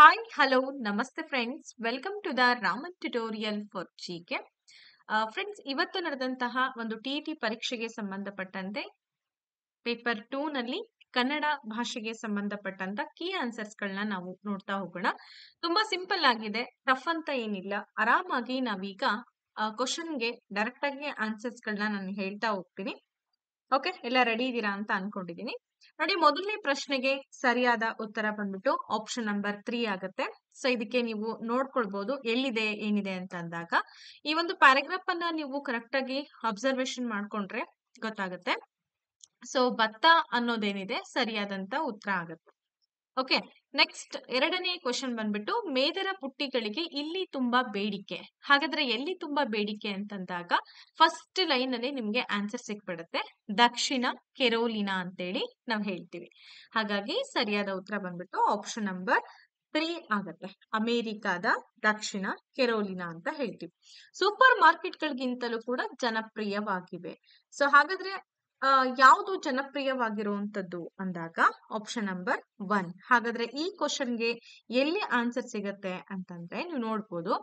Hi hello ನಮಸ್ತೆ friends welcome to the Raman tutorial for GK. Friends ಇವತ್ತು ನಡೆದಂತಹ ಒಂದು ಟಿ ಟಿ e ಪರೀಕ್ಷೆಗೆ ಸಂಬಂಧಪಟ್ಟಂತೆ ಪೇಪರ್ ಟೂ ನಲ್ಲಿ ಕನ್ನಡ ಭಾಷೆಗೆ ಸಂಬಂಧಪಟ್ಟಂತ ಕೀ ಆನ್ಸರ್ಸ್ಗಳನ್ನ ನಾವು ನೋಡ್ತಾ ಹೋಗೋಣ ತುಂಬಾ ಸಿಂಪಲ್ ಆಗಿದೆ ಟಫ್ ಅಂತ ಏನಿಲ್ಲ ಆರಾಮಾಗಿ ನಾವೀಗ ಕ್ವಶನ್ಗೆ ಡೈರೆಕ್ಟ್ ಆಗಿ ಆನ್ಸರ್ಸ್ಗಳನ್ನ ನಾನು ಹೇಳ್ತಾ ಹೋಗ್ತೀನಿ ಓಕೆ ಎಲ್ಲ ರೆಡಿ ಇದ್ದೀರಾ ಅಂತ ಅನ್ಕೊಂಡಿದೀನಿ ನೋಡಿ ಮೊದಲನೇ ಪ್ರಶ್ನೆಗೆ ಸರಿಯಾದ ಉತ್ತರ ಬಂದ್ಬಿಟ್ಟು ಆಪ್ಷನ್ ನಂಬರ್ ತ್ರೀ ಆಗುತ್ತೆ ಸೊ ಇದಕ್ಕೆ ನೀವು ನೋಡ್ಕೊಳ್ಬಹುದು ಎಲ್ಲಿದೆ ಏನಿದೆ ಅಂತ ಅಂದಾಗ ಈ ಒಂದು ಪ್ಯಾರಾಗ್ರಾಫ್ ಅನ್ನ ನೀವು ಕರೆಕ್ಟ್ ಆಗಿ ಅಬ್ಸರ್ವೇಶನ್ ಮಾಡ್ಕೊಂಡ್ರೆ ಗೊತ್ತಾಗುತ್ತೆ ಸೊ ಭತ್ತ ಅನ್ನೋದೇನಿದೆ ಸರಿಯಾದಂತ ಉತ್ತರ ಆಗುತ್ತೆ ಓಕೆ ನೆಕ್ಸ್ಟ್ ಎರಡನೇ ಕ್ವಶನ್ ಬಂದ್ಬಿಟ್ಟು ಮೇದರ ಪುಟ್ಟಿಗಳಿಗೆ ಇಲ್ಲಿ ತುಂಬಾ ಬೇಡಿಕೆ ಹಾಗಾದ್ರೆ ಎಲ್ಲಿ ತುಂಬಾ ಬೇಡಿಕೆ ಅಂತಂದಾಗ ಫಸ್ಟ್ ಲೈನ್ ಅಲ್ಲಿ ನಿಮ್ಗೆ ಆನ್ಸರ್ ಸಿಕ್ಬಿಡುತ್ತೆ ದಕ್ಷಿಣ ಕೆರೋಲಿನಾ ಅಂತೇಳಿ ನಾವು ಹೇಳ್ತೀವಿ ಹಾಗಾಗಿ ಸರಿಯಾದ ಉತ್ತರ ಬಂದ್ಬಿಟ್ಟು ಆಪ್ಷನ್ ನಂಬರ್ ತ್ರೀ ಆಗತ್ತೆ ಅಮೇರಿಕಾದ ದಕ್ಷಿಣ ಕೆರೋಲಿನಾ ಅಂತ ಹೇಳ್ತೀವಿ ಸೂಪರ್ ಮಾರ್ಕೆಟ್ ಗಳಿಗಿಂತಲೂ ಕೂಡ ಜನಪ್ರಿಯವಾಗಿವೆ ಸೊ ಹಾಗಾದ್ರೆ ಯಾವುದು ಜನಪ್ರಿಯವಾಗಿರುವಂತದ್ದು ಅಂದಾಗ ಆಪ್ಷನ್ ನಂಬರ್ ಒನ್ ಹಾಗಾದ್ರೆ ಈ ಕ್ವಶನ್ಗೆ ಎಲ್ಲಿ ಆನ್ಸರ್ ಸಿಗತ್ತೆ ಅಂತಂದ್ರೆ ನೀವು ನೋಡ್ಬೋದು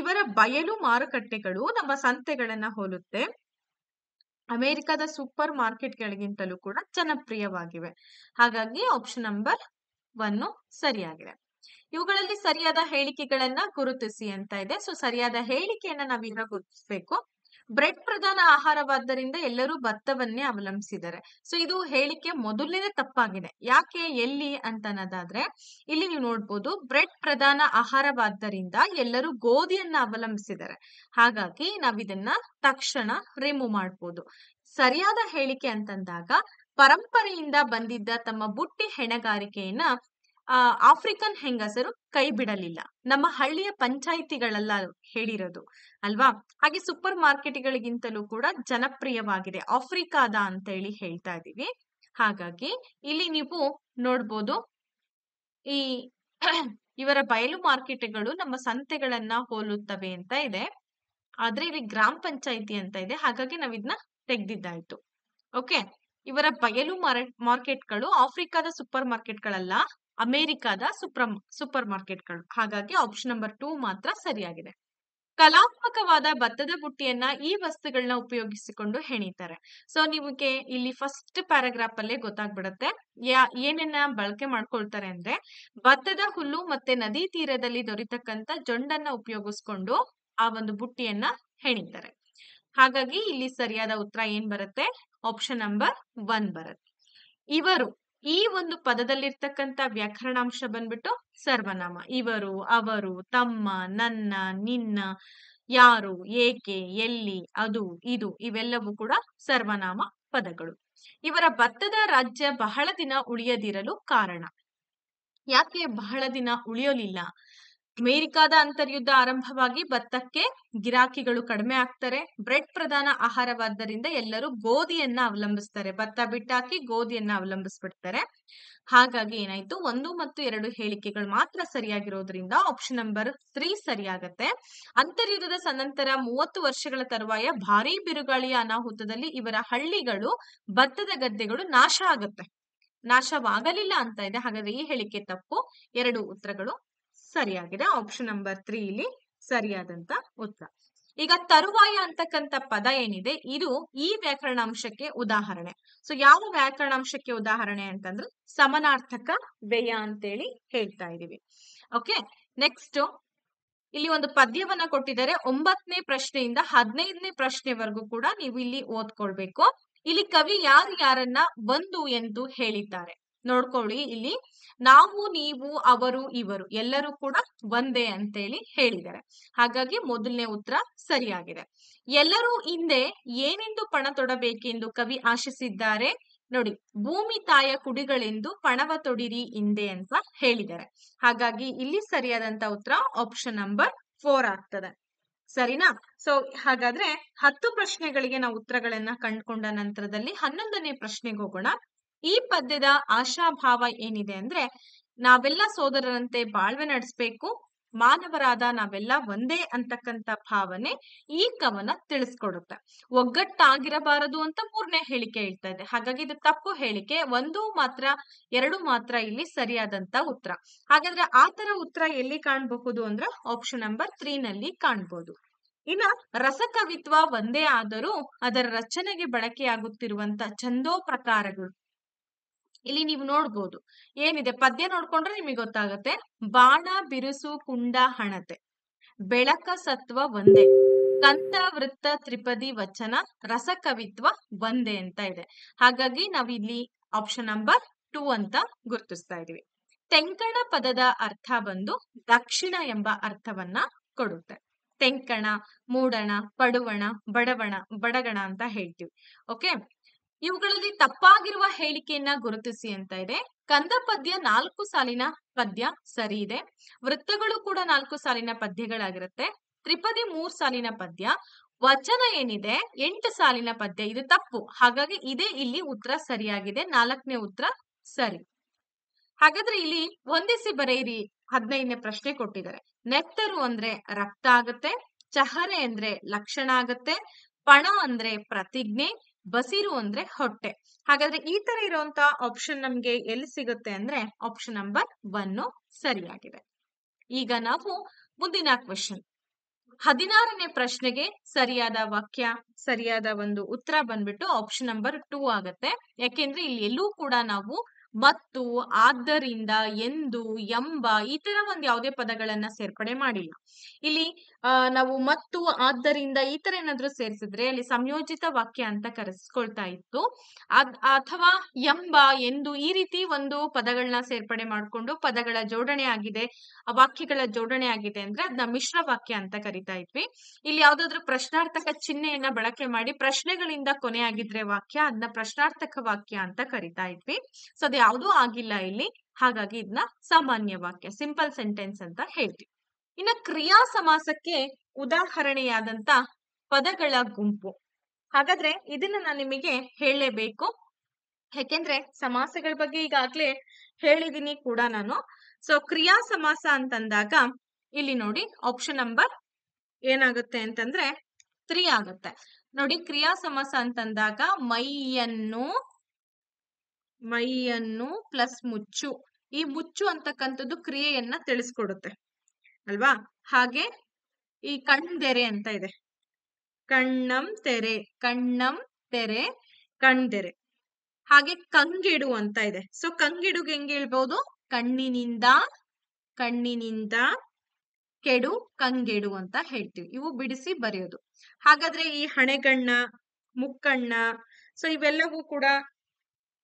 ಇವರ ಬಯಲು ಮಾರುಕಟ್ಟೆಗಳು ನಮ್ಮ ಸಂತೆಗಳನ್ನ ಹೋಲುತ್ತೆ ಅಮೆರಿಕದ ಸೂಪರ್ ಮಾರ್ಕೆಟ್ಗಳಿಗಿಂತಲೂ ಕೂಡ ಜನಪ್ರಿಯವಾಗಿವೆ ಹಾಗಾಗಿ ಆಪ್ಷನ್ ನಂಬರ್ ಒನ್ ಸರಿಯಾಗಿದೆ ಇವುಗಳಲ್ಲಿ ಸರಿಯಾದ ಹೇಳಿಕೆಗಳನ್ನ ಗುರುತಿಸಿ ಅಂತ ಇದೆ ಸೊ ಸರಿಯಾದ ಹೇಳಿಕೆಯನ್ನ ನಾವೀಗ ಗುರುತಿಸ್ಬೇಕು ಬ್ರೆಡ್ ಪ್ರಧಾನ ಆಹಾರವಾದ್ದರಿಂದ ಎಲ್ಲರೂ ಭತ್ತವನ್ನೇ ಅವಲಂಬಿಸಿದ್ದಾರೆ ಸೊ ಇದು ಹೇಳಿಕೆ ಮೊದಲನೇ ತಪ್ಪಾಗಿದೆ ಯಾಕೆ ಎಲ್ಲಿ ಅಂತ ಅನ್ನೋದಾದ್ರೆ ಇಲ್ಲಿ ನೀವು ನೋಡ್ಬೋದು ಬ್ರೆಡ್ ಪ್ರಧಾನ ಆಹಾರವಾದ್ದರಿಂದ ಎಲ್ಲರೂ ಗೋಧಿಯನ್ನ ಅವಲಂಬಿಸಿದ್ದಾರೆ ಹಾಗಾಗಿ ನಾವಿದನ್ನ ತಕ್ಷಣ ರಿಮೂವ್ ಮಾಡ್ಬೋದು ಸರಿಯಾದ ಹೇಳಿಕೆ ಅಂತಂದಾಗ ಪರಂಪರೆಯಿಂದ ಬಂದಿದ್ದ ತಮ್ಮ ಬುಟ್ಟಿ ಹೆಣಗಾರಿಕೆಯನ್ನ ಆಫ್ರಿಕನ್ ಹೆಂಗಸರು ಕೈ ಬಿಡಲಿಲ್ಲ ನಮ್ಮ ಹಳ್ಳಿಯ ಪಂಚಾಯಿತಿಗಳೆಲ್ಲ ಹೇಳಿರೋದು ಅಲ್ವಾ ಹಾಗೆ ಸೂಪರ್ ಮಾರ್ಕೆಟ್ಗಳಿಗಿಂತಲೂ ಕೂಡ ಜನಪ್ರಿಯವಾಗಿದೆ ಆಫ್ರಿಕಾದ ಅಂತ ಹೇಳಿ ಹೇಳ್ತಾ ಇದೀವಿ ಹಾಗಾಗಿ ಇಲ್ಲಿ ನೀವು ನೋಡ್ಬೋದು ಈ ಇವರ ಬಯಲು ಮಾರ್ಕೆಟ್ಗಳು ನಮ್ಮ ಸಂತೆಗಳನ್ನ ಹೋಲುತ್ತವೆ ಅಂತ ಇದೆ ಆದ್ರೆ ಇಲ್ಲಿ ಗ್ರಾಮ ಪಂಚಾಯಿತಿ ಅಂತ ಇದೆ ಹಾಗಾಗಿ ನಾವ್ ಇದನ್ನ ತೆಗ್ದಿದ್ದಾಯ್ತು ಓಕೆ ಇವರ ಬಯಲು ಮಾರ್ಕೆಟ್ಗಳು ಆಫ್ರಿಕಾದ ಸೂಪರ್ ಮಾರ್ಕೆಟ್ಗಳಲ್ಲ ಅಮೆರಿಕದ ಸೂಪರ್ ಸೂಪರ್ ಮಾರ್ಕೆಟ್ಗಳು ಹಾಗಾಗಿ ಆಪ್ಷನ್ ನಂಬರ್ ಟೂ ಮಾತ್ರ ಸರಿಯಾಗಿದೆ ಕಲಾತ್ಮಕವಾದ ಭತ್ತದ ಬುಟ್ಟಿಯನ್ನ ಈ ವಸ್ತುಗಳನ್ನ ಉಪಯೋಗಿಸಿಕೊಂಡು ಹೆಣಿತಾರೆ ಸೊ ನಿಮಗೆ ಇಲ್ಲಿ ಫಸ್ಟ್ ಪ್ಯಾರಾಗ್ರಾಫ್ ಅಲ್ಲೇ ಗೊತ್ತಾಗ್ಬಿಡತ್ತೆ ಯಾ ಏನನ್ನ ಬಳಕೆ ಮಾಡ್ಕೊಳ್ತಾರೆ ಅಂದ್ರೆ ಭತ್ತದ ಹುಲ್ಲು ಮತ್ತೆ ನದಿ ತೀರದಲ್ಲಿ ದೊರೆತಕ್ಕಂತ ಜೊಂಡನ್ನ ಉಪಯೋಗಿಸ್ಕೊಂಡು ಆ ಒಂದು ಬುಟ್ಟಿಯನ್ನ ಹೆಣಿತಾರೆ ಹಾಗಾಗಿ ಇಲ್ಲಿ ಸರಿಯಾದ ಉತ್ತರ ಏನ್ ಬರುತ್ತೆ ಆಪ್ಷನ್ ನಂಬರ್ ಒನ್ ಬರುತ್ತೆ ಇವರು ಈ ಒಂದು ಪದದಲ್ಲಿರ್ತಕ್ಕಂಥ ವ್ಯಾಕರಣಾಂಶ ಬಂದ್ಬಿಟ್ಟು ಸರ್ವನಾಮ ಇವರು ಅವರು ತಮ್ಮ ನನ್ನ ನಿನ್ನ ಯಾರು ಏಕೆ ಎಲ್ಲಿ ಅದು ಇದು ಇವೆಲ್ಲವೂ ಕೂಡ ಸರ್ವನಾಮ ಪದಗಳು ಇವರ ಭತ್ತದ ರಾಜ್ಯ ಬಹಳ ದಿನ ಉಳಿಯದಿರಲು ಕಾರಣ ಯಾಕೆ ಬಹಳ ದಿನ ಉಳಿಯಲಿಲ್ಲ ಅಮೆರಿಕಾದ ಅಂತರ್ಯುದ್ಧ ಆರಂಭವಾಗಿ ಭತ್ತಕ್ಕೆ ಗಿರಾಕಿಗಳು ಕಡಿಮೆ ಆಗ್ತಾರೆ ಬ್ರೆಡ್ ಪ್ರಧಾನ ಆಹಾರವಾದ್ದರಿಂದ ಎಲ್ಲರೂ ಗೋಧಿಯನ್ನ ಅವಲಂಬಿಸ್ತಾರೆ ಭತ್ತ ಬಿಟ್ಟಾಕಿ ಗೋಧಿಯನ್ನ ಅವಲಂಬಿಸ್ಬಿಡ್ತಾರೆ ಹಾಗಾಗಿ ಏನಾಯ್ತು ಒಂದು ಮತ್ತು ಎರಡು ಹೇಳಿಕೆಗಳು ಮಾತ್ರ ಸರಿಯಾಗಿರೋದ್ರಿಂದ ಆಪ್ಷನ್ ನಂಬರ್ ತ್ರೀ ಸರಿಯಾಗತ್ತೆ ಅಂತರ್ಯುದ್ಧದ ಸನಂತರ ಮೂವತ್ತು ವರ್ಷಗಳ ತರುವಾಯ ಭಾರೀ ಬಿರುಗಾಳಿಯ ಅನಾಹುತದಲ್ಲಿ ಇವರ ಹಳ್ಳಿಗಳು ಭತ್ತದ ಗದ್ದೆಗಳು ನಾಶ ಆಗುತ್ತೆ ನಾಶವಾಗಲಿಲ್ಲ ಅಂತ ಇದೆ ಹಾಗಾದ್ರೆ ಈ ಹೇಳಿಕೆ ತಪ್ಪು ಎರಡು ಉತ್ತರಗಳು ಸರಿಯಾಗಿದೆ ಆಪ್ಷನ್ ನಂಬರ್ ತ್ರೀ ಇಲ್ಲಿ ಸರಿಯಾದಂತ ಉತ್ತರ ಈಗ ತರುವಾಯ ಅಂತಕ್ಕಂಥ ಪದ ಏನಿದೆ ಇದು ಈ ವ್ಯಾಕರಣಾಂಶಕ್ಕೆ ಉದಾಹರಣೆ ಸೊ ಯಾವ ವ್ಯಾಕರಣಾಂಶಕ್ಕೆ ಉದಾಹರಣೆ ಅಂತಂದ್ರೆ ಸಮನಾರ್ಥಕ ವ್ಯಯ ಅಂತೇಳಿ ಹೇಳ್ತಾ ಇದೀವಿ ಓಕೆ ನೆಕ್ಸ್ಟ್ ಇಲ್ಲಿ ಒಂದು ಪದ್ಯವನ್ನ ಕೊಟ್ಟಿದ್ದಾರೆ ಒಂಬತ್ತನೇ ಪ್ರಶ್ನೆಯಿಂದ ಹದಿನೈದನೇ ಪ್ರಶ್ನೆವರೆಗೂ ಕೂಡ ನೀವು ಇಲ್ಲಿ ಓದ್ಕೊಳ್ಬೇಕು ಇಲ್ಲಿ ಕವಿ ಯಾರು ಯಾರನ್ನ ಬಂದು ಎಂದು ಹೇಳಿದ್ದಾರೆ ನೋಡ್ಕೊಳ್ಳಿ ಇಲ್ಲಿ ನಾವು ನೀವು ಅವರು ಇವರು ಎಲ್ಲರೂ ಕೂಡ ಒಂದೇ ಅಂತೇಳಿ ಹೇಳಿದ್ದಾರೆ ಹಾಗಾಗಿ ಮೊದಲನೇ ಉತ್ತರ ಸರಿಯಾಗಿದೆ ಎಲ್ಲರೂ ಹಿಂದೆ ಏನೆಂದು ಪಣ ತೊಡಬೇಕೆಂದು ಕವಿ ಆಶಿಸಿದ್ದಾರೆ ನೋಡಿ ಭೂಮಿ ತಾಯ ಕುಡಿಗಳೆಂದು ಪಣವ ತೊಡಿರಿ ಹಿಂದೆ ಅಂತ ಹೇಳಿದ್ದಾರೆ ಹಾಗಾಗಿ ಇಲ್ಲಿ ಸರಿಯಾದಂತ ಉತ್ತರ ಆಪ್ಷನ್ ನಂಬರ್ ಫೋರ್ ಆಗ್ತದೆ ಸರಿನಾ ಸೊ ಹಾಗಾದ್ರೆ ಹತ್ತು ಪ್ರಶ್ನೆಗಳಿಗೆ ನಾವು ಉತ್ತರಗಳನ್ನ ಕಂಡುಕೊಂಡ ನಂತರದಲ್ಲಿ ಹನ್ನೊಂದನೇ ಪ್ರಶ್ನೆಗೆ ಹೋಗೋಣ ಈ ಪದ್ಯದ ಆಶಾಭಾವ ಏನಿದೆ ಅಂದ್ರೆ ನಾವೆಲ್ಲ ಸೋದರರಂತೆ ಬಾಳ್ವೆ ನಡೆಸ್ಬೇಕು ಮಾನವರಾದ ನಾವೆಲ್ಲ ಒಂದೇ ಅಂತಕ್ಕಂಥ ಭಾವನೆ ಈ ಕವನ ತಿಳಿಸ್ಕೊಡುತ್ತೆ ಒಗ್ಗಟ್ಟಾಗಿರಬಾರದು ಅಂತ ಮೂರನೇ ಹೇಳಿಕೆ ಹೇಳ್ತಾ ಇದೆ ಹಾಗಾಗಿ ಇದು ತಪ್ಪು ಹೇಳಿಕೆ ಒಂದು ಮಾತ್ರ ಎರಡು ಮಾತ್ರ ಇಲ್ಲಿ ಸರಿಯಾದಂತ ಉತ್ತರ ಹಾಗಾದ್ರೆ ಆತರ ಉತ್ತರ ಎಲ್ಲಿ ಕಾಣಬಹುದು ಅಂದ್ರೆ ಆಪ್ಷನ್ ನಂಬರ್ ತ್ರೀ ನಲ್ಲಿ ಕಾಣ್ಬೋದು ಇನ್ನ ರಸಕವಿತ್ವ ಒಂದೇ ಆದರೂ ಅದರ ರಚನೆಗೆ ಬಳಕೆಯಾಗುತ್ತಿರುವಂತ ಛಂದೋ ಪ್ರಕಾರಗಳು ಇಲ್ಲಿ ನೀವು ನೋಡ್ಬೋದು ಏನಿದೆ ಪದ್ಯ ನೋಡ್ಕೊಂಡ್ರೆ ನಿಮಗೆ ಗೊತ್ತಾಗತ್ತೆ ಬಾಣ ಬಿರುಸು ಕುಂಡ ಹಣತೆ ಬೆಳಕ ಸತ್ವ ಒಂದೇ ಕಂತ ವೃತ್ತ ತ್ರಿಪದಿ ವಚನ ರಸ ಕವಿತ್ವ ಒಂದೇ ಅಂತ ಇದೆ ಹಾಗಾಗಿ ನಾವು ಇಲ್ಲಿ ಆಪ್ಷನ್ ನಂಬರ್ ಟೂ ಅಂತ ಗುರುತಿಸ್ತಾ ಇದೀವಿ ತೆಂಕಣ ಪದದ ಅರ್ಥ ಬಂದು ದಕ್ಷಿಣ ಎಂಬ ಅರ್ಥವನ್ನ ಕೊಡುತ್ತೆ ತೆಂಕಣ ಮೂಡಣ ಪಡುವಣ ಬಡವಣ ಬಡಗಣ ಅಂತ ಹೇಳ್ತೀವಿ ಓಕೆ ಇವುಗಳಲ್ಲಿ ತಪ್ಪಾಗಿರುವ ಹೇಳಿಕೆಯನ್ನ ಗುರುತಿಸಿ ಅಂತ ಇದೆ ಕಂದ ಪದ್ಯ ನಾಲ್ಕು ಸಾಲಿನ ಪದ್ಯ ಸರಿ ಇದೆ ವೃತ್ತಗಳು ಕೂಡ ನಾಲ್ಕು ಸಾಲಿನ ಪದ್ಯಗಳಾಗಿರುತ್ತೆ ತ್ರಿಪದಿ ಮೂರ್ ಸಾಲಿನ ಪದ್ಯ ವಚನ ಏನಿದೆ ಎಂಟು ಸಾಲಿನ ಪದ್ಯ ಇದು ತಪ್ಪು ಹಾಗಾಗಿ ಇದೇ ಇಲ್ಲಿ ಉತ್ತರ ಸರಿಯಾಗಿದೆ ನಾಲ್ಕನೇ ಉತ್ತರ ಸರಿ ಹಾಗಾದ್ರೆ ಇಲ್ಲಿ ಹೊಂದಿಸಿ ಬರೆಯಿರಿ ಹದಿನೈದನೇ ಪ್ರಶ್ನೆ ಕೊಟ್ಟಿದ್ದಾರೆ ನೆತ್ತರು ಅಂದ್ರೆ ರಕ್ತ ಆಗತ್ತೆ ಚಹರೆ ಅಂದ್ರೆ ಲಕ್ಷಣ ಆಗತ್ತೆ ಪಣ ಅಂದ್ರೆ ಪ್ರತಿಜ್ಞೆ ಬಸಿರು ಅಂದ್ರೆ ಹೊಟ್ಟೆ ಹಾಗಾದ್ರೆ ಈ ತರ ಇರುವಂತ ಆಪ್ಷನ್ ನಮ್ಗೆ ಎಲ್ಲಿ ಸಿಗುತ್ತೆ ಅಂದ್ರೆ ಆಪ್ಷನ್ ನಂಬರ್ ಒನ್ ಸರಿಯಾಗಿದೆ ಈಗ ನಾವು ಮುಂದಿನ ಕ್ವೆಶನ್ ಹದಿನಾರನೇ ಪ್ರಶ್ನೆಗೆ ಸರಿಯಾದ ವಾಕ್ಯ ಸರಿಯಾದ ಒಂದು ಉತ್ತರ ಬಂದ್ಬಿಟ್ಟು ಆಪ್ಷನ್ ನಂಬರ್ ಟೂ ಆಗತ್ತೆ ಯಾಕೆಂದ್ರೆ ಇಲ್ಲಿ ಎಲ್ಲೂ ಕೂಡ ನಾವು ಮತ್ತು ಆದ್ದರಿಂದ ಎಂದು ಎಂಬ ಈ ತರ ಒಂದು ಯಾವುದೇ ಪದಗಳನ್ನ ಸೇರ್ಪಡೆ ಮಾಡಿಲ್ಲ ಇಲ್ಲಿ ನಾವು ಮತ್ತು ಆದ್ದರಿಂದ ಈ ತರ ಏನಾದ್ರೂ ಸೇರಿಸಿದ್ರೆ ಅಲ್ಲಿ ಸಂಯೋಜಿತ ವಾಕ್ಯ ಅಂತ ಕರೆಸ್ಕೊಳ್ತಾ ಇತ್ತು ಅಥವಾ ಎಂಬ ಎಂದು ಈ ರೀತಿ ಒಂದು ಪದಗಳನ್ನ ಸೇರ್ಪಡೆ ಮಾಡಿಕೊಂಡು ಪದಗಳ ಜೋಡಣೆ ಆಗಿದೆ ವಾಕ್ಯಗಳ ಜೋಡಣೆ ಆಗಿದೆ ಅಂದ್ರೆ ಅದನ್ನ ಮಿಶ್ರ ವಾಕ್ಯ ಅಂತ ಕರಿತಾ ಇದ್ವಿ ಇಲ್ಲಿ ಯಾವ್ದಾದ್ರು ಪ್ರಶ್ನಾರ್ಥಕ ಚಿಹ್ನೆಯನ್ನ ಬಳಕೆ ಮಾಡಿ ಪ್ರಶ್ನೆಗಳಿಂದ ಕೊನೆಯಾಗಿದ್ರೆ ವಾಕ್ಯ ಅದನ್ನ ಪ್ರಶ್ನಾರ್ಥಕ ವಾಕ್ಯ ಅಂತ ಕರಿತಾ ಇದ್ವಿ ಸೊ ಅದು ಯಾವುದೂ ಆಗಿಲ್ಲ ಇಲ್ಲಿ ಹಾಗಾಗಿ ಇದನ್ನ ಸಾಮಾನ್ಯ ವಾಕ್ಯ ಸಿಂಪಲ್ ಸೆಂಟೆನ್ಸ್ ಅಂತ ಹೇಳ್ತೀವಿ ಇನ್ನ ಕ್ರಿಯಾ ಸಮಾಸಕ್ಕೆ ಉದಾಹರಣೆಯಾದಂತ ಪದಗಳ ಗುಂಪು ಹಾಗಾದ್ರೆ ಇದನ್ನ ನಾನು ನಿಮಗೆ ಹೇಳಲೇಬೇಕು ಯಾಕೆಂದ್ರೆ ಸಮಾಸಗಳ ಬಗ್ಗೆ ಈಗಾಗ್ಲೇ ಹೇಳಿದೀನಿ ಕೂಡ ನಾನು ಸೊ ಕ್ರಿಯಾ ಸಮಾಸ ಅಂತಂದಾಗ ಇಲ್ಲಿ ನೋಡಿ ಆಪ್ಷನ್ ನಂಬರ್ ಏನಾಗುತ್ತೆ ಅಂತಂದ್ರೆ ತ್ರೀ ಆಗುತ್ತೆ ನೋಡಿ ಕ್ರಿಯಾ ಸಮಾಸ ಅಂತಂದಾಗ ಮೈಯನ್ನು ಮೈಯನ್ನು ಪ್ಲಸ್ ಮುಚ್ಚು ಈ ಮುಚ್ಚು ಅಂತಕ್ಕಂಥದ್ದು ಕ್ರಿಯೆಯನ್ನ ತಿಳಿಸ್ಕೊಡುತ್ತೆ ಅಲ್ವಾ ಹಾಗೆ ಈ ಕಣ್ದೆರೆ ಅಂತ ಇದೆ ಕಣ್ಣಂ ತೆರೆ ಕಣ್ಣಂ ತೆರೆ ಕಣ್ದೆರೆ ಹಾಗೆ ಕಂಗಿಡು ಅಂತ ಇದೆ ಸೊ ಕಂಗಿಡುಗೆ ಹೆಂಗೆ ಹೇಳ್ಬಹುದು ಕಣ್ಣಿನಿಂದ ಕಣ್ಣಿನಿಂದ ಕೆಡು ಕಂಗೆಡು ಅಂತ ಹೇಳ್ತೀವಿ ಇವು ಬಿಡಿಸಿ ಬರೆಯೋದು ಹಾಗಾದ್ರೆ ಈ ಹಣೆಗಣ್ಣ ಮುಕ್ಕಣ್ಣ ಸೊ ಇವೆಲ್ಲವೂ ಕೂಡ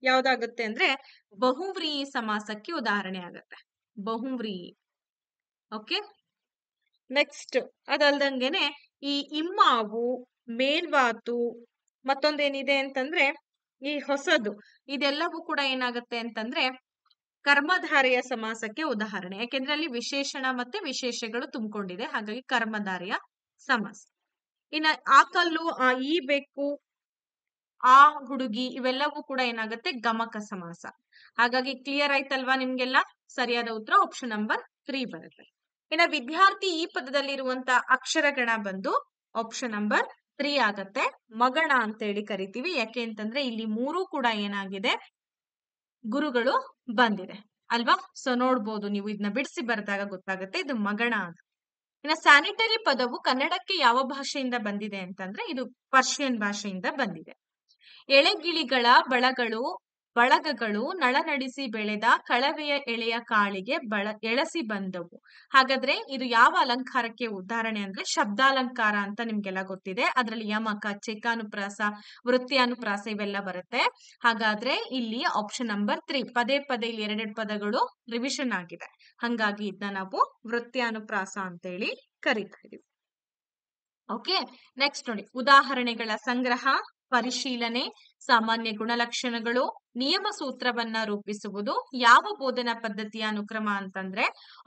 ಯಾವ್ದಾಗುತ್ತೆ ಅಂದ್ರೆ ಬಹುವ್ರೀ ಸಮಾಸಕ್ಕೆ ಉದಾಹರಣೆ ಆಗತ್ತೆ ಬಹುವ್ರೀ ಓಕೆ ನೆಕ್ಸ್ಟ್ ಅದಲ್ದಂಗೆನೆ ಈ ಇಮ್ಮಾವು ಮೇಲ್ವಾತು ಮತ್ತೊಂದೇನಿದೆ ಅಂತಂದ್ರೆ ಈ ಹೊಸದು ಇದೆಲ್ಲವೂ ಕೂಡ ಏನಾಗುತ್ತೆ ಅಂತಂದ್ರೆ ಕರ್ಮಧಾರೆಯ ಸಮಾಸಕ್ಕೆ ಉದಾಹರಣೆ ಯಾಕೆಂದ್ರೆ ಅಲ್ಲಿ ವಿಶೇಷಣ ಮತ್ತೆ ವಿಶೇಷಗಳು ತುಂಬಿಕೊಂಡಿದೆ ಹಾಗಾಗಿ ಕರ್ಮಧಾರಿಯ ಸಮಾಸ ಇನ್ನ ಆ ಕಲ್ಲು ಆ ಈ ಬೆಕ್ಕು ಆ ಹುಡುಗಿ ಇವೆಲ್ಲವೂ ಕೂಡ ಏನಾಗುತ್ತೆ ಗಮಕ ಸಮಾಸ ಹಾಗಾಗಿ ಕ್ಲಿಯರ್ ಆಯ್ತಲ್ವಾ ನಿಮ್ಗೆಲ್ಲ ಸರಿಯಾದ ಉತ್ತರ ಆಪ್ಷನ್ ನಂಬರ್ ತ್ರೀ ಬರುತ್ತೆ ಇನ್ನ ವಿದ್ಯಾರ್ಥಿ ಈ ಪದದಲ್ಲಿ ಪದದಲ್ಲಿರುವಂತ ಅಕ್ಷರಗಣ ಬಂದು ಆಪ್ಷನ್ ನಂಬರ್ ತ್ರೀ ಆಗತ್ತೆ ಮಗಣ ಅಂತ ಹೇಳಿ ಕರಿತೀವಿ ಯಾಕೆ ಅಂತಂದ್ರೆ ಇಲ್ಲಿ ಮೂರು ಕೂಡ ಏನಾಗಿದೆ ಗುರುಗಳು ಬಂದಿದೆ ಅಲ್ವಾ ಸೊ ನೋಡ್ಬೋದು ನೀವು ಇದನ್ನ ಬಿಡಿಸಿ ಬರೆದಾಗ ಗೊತ್ತಾಗುತ್ತೆ ಇದು ಮಗಣ ಅಂತ ಇನ್ನ ಸ್ಯಾನಿಟರಿ ಪದವು ಕನ್ನಡಕ್ಕೆ ಯಾವ ಭಾಷೆಯಿಂದ ಬಂದಿದೆ ಅಂತಂದ್ರೆ ಇದು ಪರ್ಷಿಯನ್ ಭಾಷೆಯಿಂದ ಬಂದಿದೆ ಎಳೆಗಿಳಿಗಳ ಬಳಗಳು ಬಳಗಗಳು ನಳನಡಿಸಿ ಬೆಳೆದ ಕಳವೆಯ ಎಳೆಯ ಕಾಳಿಗೆ ಬಳ ಎಳಸಿ ಬಂದವು ಹಾಗಾದ್ರೆ ಇದು ಯಾವ ಅಲಂಕಾರಕ್ಕೆ ಉದಾಹರಣೆ ಅಂದ್ರೆ ಶಬ್ದಾಲಂಕಾರ ಅಂತ ನಿಮ್ಗೆಲ್ಲ ಗೊತ್ತಿದೆ ಅದ್ರಲ್ಲಿ ಯಮಕ ಚೇಕಾನುಪ್ರಾಸ ವೃತ್ತಿಯಾನುಪ್ರಾಸ ಇವೆಲ್ಲ ಬರುತ್ತೆ ಹಾಗಾದ್ರೆ ಇಲ್ಲಿ ಆಪ್ಷನ್ ನಂಬರ್ ತ್ರೀ ಪದೇ ಪದೇ ಇಲ್ಲಿ ಎರಡೆರಡು ಪದಗಳು ರಿವಿಷನ್ ಆಗಿದೆ ಹಂಗಾಗಿ ಇದನ್ನ ನಾವು ವೃತ್ತಿಯಾನುಪ್ರಾಸ ಅಂತೇಳಿ ಕರಿತಾ ಇದೀವಿ ಓಕೆ ನೆಕ್ಸ್ಟ್ ನೋಡಿ ಉದಾಹರಣೆಗಳ ಸಂಗ್ರಹ ಪರಿಶೀಲನೆ ಸಾಮಾನ್ಯ ಗುಣಲಕ್ಷಣಗಳು ನಿಯಮ ಸೂತ್ರವನ್ನ ರೂಪಿಸುವುದು ಯಾವ ಬೋಧನಾ ಪದ್ಧತಿಯ ಅನುಕ್ರಮ ಅಂತಂದ್ರೆ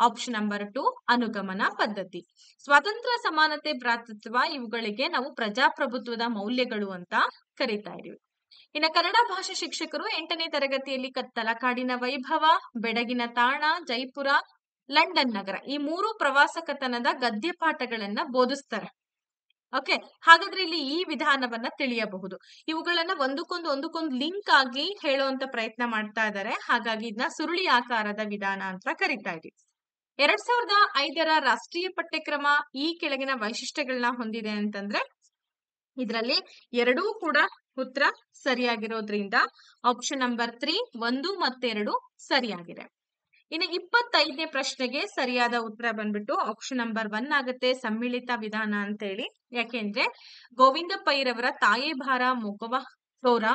ಆಪ್ಷನ್ ನಂಬರ್ ಟು ಅನುಗಮನ ಪದ್ಧತಿ ಸ್ವತಂತ್ರ ಸಮಾನತೆ ಭ್ರಾತೃತ್ವ ಇವುಗಳಿಗೆ ನಾವು ಪ್ರಜಾಪ್ರಭುತ್ವದ ಮೌಲ್ಯಗಳು ಅಂತ ಕರಿತಾ ಇದೀವಿ ಇನ್ನು ಕನ್ನಡ ಭಾಷಾ ಶಿಕ್ಷಕರು ಎಂಟನೇ ತರಗತಿಯಲ್ಲಿ ತಲಕಾಡಿನ ವೈಭವ ಬೆಡಗಿನ ತಾಣ ಜೈಪುರ ಲಂಡನ್ ನಗರ ಈ ಮೂರು ಪ್ರವಾಸ ಕಥನದ ಗದ್ಯ ಪಾಠಗಳನ್ನ ಬೋಧಿಸ್ತಾರೆ ಓಕೆ ಹಾಗಾದ್ರೆ ಇಲ್ಲಿ ಈ ವಿಧಾನವನ್ನ ತಿಳಿಯಬಹುದು ಇವುಗಳನ್ನ ಒಂದಕ್ಕೊಂದು ಒಂದಕ್ಕೊಂದು ಲಿಂಕ್ ಆಗಿ ಹೇಳುವಂತ ಪ್ರಯತ್ನ ಮಾಡ್ತಾ ಇದ್ದಾರೆ ಹಾಗಾಗಿ ಇದನ್ನ ಸುರುಳಿ ಆಕಾರದ ವಿಧಾನ ಅಂತ ಕರಿತಾ ಇದೀವಿ ಎರಡ್ ಸಾವಿರದ ಐದರ ರಾಷ್ಟ್ರೀಯ ಪಠ್ಯಕ್ರಮ ಈ ಕೆಳಗಿನ ವೈಶಿಷ್ಟ್ಯಗಳನ್ನ ಹೊಂದಿದೆ ಅಂತಂದ್ರೆ ಇದರಲ್ಲಿ ಎರಡೂ ಕೂಡ ಉತ್ತರ ಸರಿಯಾಗಿರೋದ್ರಿಂದ ಆಪ್ಷನ್ ನಂಬರ್ ತ್ರೀ ಒಂದು ಮತ್ತೆರಡು ಸರಿಯಾಗಿದೆ ಇನ್ನು ಇಪ್ಪತ್ತೈದನೇ ಪ್ರಶ್ನೆಗೆ ಸರಿಯಾದ ಉತ್ತರ ಬಂದ್ಬಿಟ್ಟು ಆಪ್ಷನ್ ನಂಬರ್ ಒನ್ ಆಗುತ್ತೆ ಸಮ್ಮಿಳಿತ ವಿಧಾನ ಅಂತ ಹೇಳಿ ಯಾಕೆಂದ್ರೆ ಗೋವಿಂದ ಪೈರವರ ತಾಯಿ ಭಾರ ಮೊಗವ ಸೋರ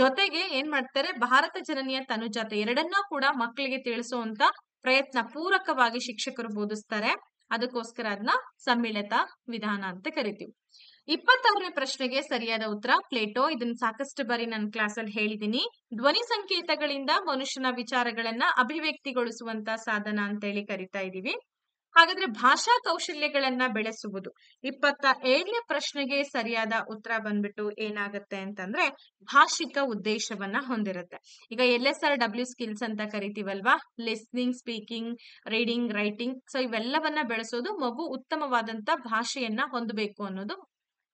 ಜೊತೆಗೆ ಏನ್ ಮಾಡ್ತಾರೆ ಭಾರತ ಜನನಿಯ ತನುಜಾತ ಎರಡನ್ನೂ ಕೂಡ ಮಕ್ಕಳಿಗೆ ತಿಳಿಸುವಂತ ಪ್ರಯತ್ನ ಪೂರಕವಾಗಿ ಶಿಕ್ಷಕರು ಬೋಧಿಸ್ತಾರೆ ಅದಕ್ಕೋಸ್ಕರ ಅದನ್ನ ಸಮ್ಮಿಳಿತ ವಿಧಾನ ಅಂತ ಕರಿತೀವಿ ಇಪ್ಪತ್ತಾರನೇ ಪ್ರಶ್ನೆಗೆ ಸರಿಯಾದ ಉತ್ತರ ಪ್ಲೇಟೋ ಇದನ್ನ ಸಾಕಷ್ಟು ಬಾರಿ ನನ್ನ ಕ್ಲಾಸಲ್ಲಿ ಹೇಳಿದ್ದೀನಿ ಧ್ವನಿ ಸಂಕೇತಗಳಿಂದ ಮನುಷ್ಯನ ವಿಚಾರಗಳನ್ನ ಅಭಿವ್ಯಕ್ತಿಗೊಳಿಸುವಂತ ಸಾಧನ ಅಂತ ಹೇಳಿ ಕರಿತಾ ಇದ್ದೀವಿ ಹಾಗಾದ್ರೆ ಭಾಷಾ ಕೌಶಲ್ಯಗಳನ್ನ ಬೆಳೆಸುವುದು ಇಪ್ಪತ್ತ ಏಳನೇ ಪ್ರಶ್ನೆಗೆ ಸರಿಯಾದ ಉತ್ತರ ಬಂದ್ಬಿಟ್ಟು ಏನಾಗುತ್ತೆ ಅಂತಂದ್ರೆ ಭಾಷಿಕ ಉದ್ದೇಶವನ್ನ ಹೊಂದಿರುತ್ತೆ ಈಗ L S R W skills ಅಂತ ಕರಿತೀವಲ್ವಾ listening speaking reading writing so ಇವೆಲ್ಲವನ್ನ ಬೆಳೆಸೋದು ಮಗು ಉತ್ತಮವಾದಂತ ಭಾಷೆಯನ್ನ ಹೊಂದಬೇಕು ಅನ್ನೋದು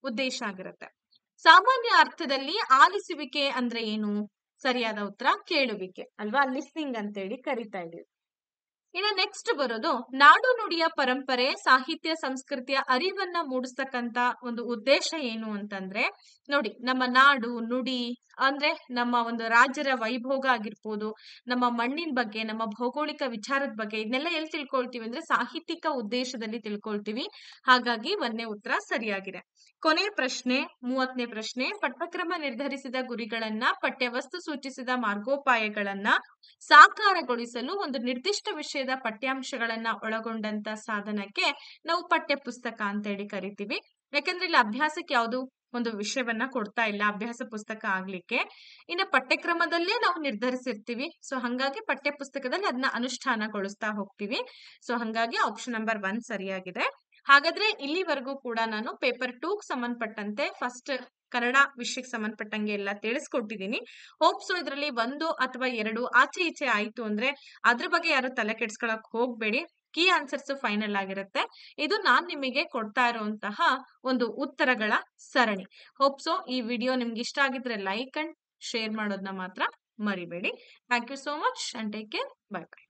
ಉದ್ದೇಶ ಆಗಿರುತ್ತೆ ಸಾಮಾನ್ಯ ಅರ್ಥದಲ್ಲಿ ಆಲಿಸುವಿಕೆ ಅಂದ್ರೆ ಏನು ಸರಿಯಾದ ಉತ್ತರ ಕೇಳುವಿಕೆ ಅಲ್ವಾ ಲಿಸ್ನಿಂಗ್ ಹೇಳಿ ಕರಿತಾ ಇದೀವಿ ಇನ್ನು ನೆಕ್ಸ್ಟ್ ಬರೋದು ನಾಡು ನುಡಿಯ ಪರಂಪರೆ ಸಾಹಿತ್ಯ ಸಂಸ್ಕೃತಿಯ ಅರಿವನ್ನ ಮೂಡಿಸ್ತಕ್ಕಂತ ಒಂದು ಉದ್ದೇಶ ಏನು ಅಂತಂದ್ರೆ ನೋಡಿ ನಮ್ಮ ನಾಡು ನುಡಿ ಅಂದ್ರೆ ನಮ್ಮ ಒಂದು ರಾಜ್ಯರ ವೈಭೋಗ ಆಗಿರ್ಬೋದು ನಮ್ಮ ಮಣ್ಣಿನ ಬಗ್ಗೆ ನಮ್ಮ ಭೌಗೋಳಿಕ ವಿಚಾರದ ಬಗ್ಗೆ ಇದನ್ನೆಲ್ಲ ಎಲ್ಲಿ ತಿಳ್ಕೊಳ್ತೀವಿ ಅಂದ್ರೆ ಸಾಹಿತ್ಯಿಕ ಉದ್ದೇಶದಲ್ಲಿ ತಿಳ್ಕೊಳ್ತೀವಿ ಹಾಗಾಗಿ ಒಂದೇ ಉತ್ತರ ಸರಿಯಾಗಿದೆ ಕೊನೆ ಪ್ರಶ್ನೆ ಮೂವತ್ತನೇ ಪ್ರಶ್ನೆ ಪಠ್ಯಕ್ರಮ ನಿರ್ಧರಿಸಿದ ಗುರಿಗಳನ್ನ ಪಠ್ಯವಸ್ತು ಸೂಚಿಸಿದ ಮಾರ್ಗೋಪಾಯಗಳನ್ನ ಸಾಕಾರಗೊಳಿಸಲು ಒಂದು ನಿರ್ದಿಷ್ಟ ವಿಷಯದ ಪಠ್ಯಾಂಶಗಳನ್ನ ಒಳಗೊಂಡಂತ ಸಾಧನಕ್ಕೆ ನಾವು ಪಠ್ಯ ಪುಸ್ತಕ ಅಂತ ಹೇಳಿ ಕರಿತೀವಿ ಯಾಕಂದ್ರೆ ಇಲ್ಲಿ ಅಭ್ಯಾಸಕ್ಕೆ ಯಾವುದು ಒಂದು ವಿಷಯವನ್ನ ಕೊಡ್ತಾ ಇಲ್ಲ ಅಭ್ಯಾಸ ಪುಸ್ತಕ ಆಗ್ಲಿಕ್ಕೆ ಇನ್ನು ಪಠ್ಯಕ್ರಮದಲ್ಲೇ ನಾವು ನಿರ್ಧರಿಸಿರ್ತೀವಿ ಸೊ ಹಂಗಾಗಿ ಪಠ್ಯ ಪುಸ್ತಕದಲ್ಲಿ ಅದನ್ನ ಅನುಷ್ಠಾನಗೊಳಿಸ್ತಾ ಹೋಗ್ತೀವಿ ಸೊ ಹಂಗಾಗಿ ಆಪ್ಷನ್ ನಂಬರ್ ಒನ್ ಸರಿಯಾಗಿದೆ ಹಾಗಾದ್ರೆ ಇಲ್ಲಿವರೆಗೂ ಕೂಡ ನಾನು ಪೇಪರ್ ಟೂ ಸಂಬಂಧಪಟ್ಟಂತೆ ಫಸ್ಟ್ ಕನ್ನಡ ವಿಷಯಕ್ಕೆ ಸಂಬಂಧಪಟ್ಟಂಗೆ ಎಲ್ಲ ತಿಳಿಸ್ಕೊಟ್ಟಿದ್ದೀನಿ ಹೋಪ್ ಇದರಲ್ಲಿ ಒಂದು ಅಥವಾ ಎರಡು ಆಚೆ ಈಚೆ ಆಯ್ತು ಅಂದ್ರೆ ಅದ್ರ ಬಗ್ಗೆ ಯಾರು ತಲೆ ಕೆಡ್ಸ್ಕೊಳಕ್ ಹೋಗ್ಬೇಡಿ ಕೀ ಆನ್ಸರ್ಸ್ ಫೈನಲ್ ಆಗಿರುತ್ತೆ ಇದು ನಾನ್ ನಿಮಗೆ ಕೊಡ್ತಾ ಇರುವಂತಹ ಒಂದು ಉತ್ತರಗಳ ಸರಣಿ ಹೋಪ್ ಈ ವಿಡಿಯೋ ನಿಮ್ಗೆ ಇಷ್ಟ ಆಗಿದ್ರೆ ಲೈಕ್ ಅಂಡ್ ಶೇರ್ ಮಾಡೋದನ್ನ ಮಾತ್ರ ಮರಿಬೇಡಿ thank you so much and take care bye by